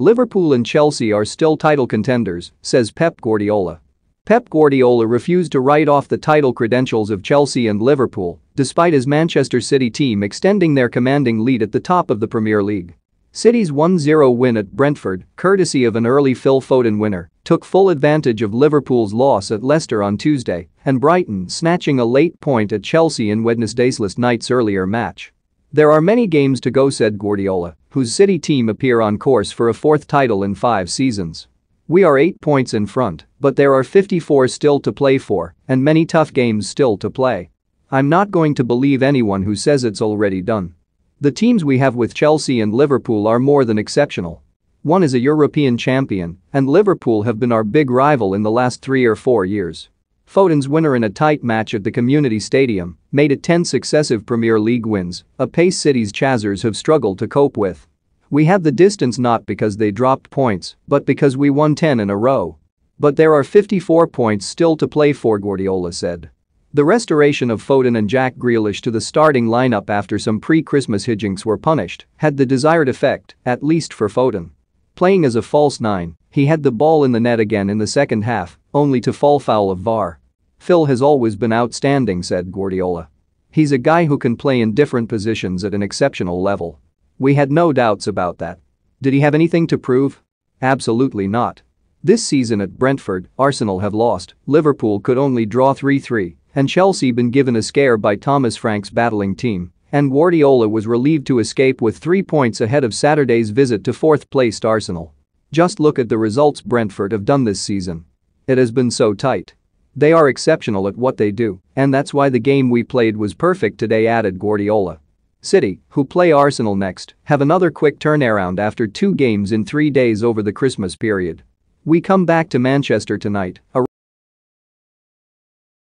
Liverpool and Chelsea are still title contenders, says Pep Guardiola. Pep Guardiola refused to write off the title credentials of Chelsea and Liverpool, despite his Manchester City team extending their commanding lead at the top of the Premier League. City's 1-0 win at Brentford, courtesy of an early Phil Foden winner, took full advantage of Liverpool's loss at Leicester on Tuesday and Brighton snatching a late point at Chelsea in Wednesday's last night's earlier match. There are many games to go said Guardiola, whose City team appear on course for a fourth title in five seasons. We are eight points in front, but there are 54 still to play for and many tough games still to play. I'm not going to believe anyone who says it's already done. The teams we have with Chelsea and Liverpool are more than exceptional. One is a European champion, and Liverpool have been our big rival in the last three or four years. Foden's winner in a tight match at the community stadium made it 10 successive Premier League wins, a pace City's chasers have struggled to cope with. We had the distance not because they dropped points, but because we won 10 in a row. But there are 54 points still to play for Guardiola said. The restoration of Foden and Jack Grealish to the starting lineup after some pre-Christmas hijinks were punished had the desired effect, at least for Foden. Playing as a false nine, he had the ball in the net again in the second half, only to fall foul of VAR. Phil has always been outstanding, said Guardiola. He's a guy who can play in different positions at an exceptional level. We had no doubts about that. Did he have anything to prove? Absolutely not. This season at Brentford, Arsenal have lost, Liverpool could only draw 3-3, and Chelsea been given a scare by Thomas Frank's battling team, and Guardiola was relieved to escape with three points ahead of Saturday's visit to fourth-placed Arsenal. Just look at the results Brentford have done this season. It has been so tight. They are exceptional at what they do, and that's why the game we played was perfect today added Guardiola. City, who play Arsenal next, have another quick turnaround after two games in three days over the Christmas period. We come back to Manchester tonight,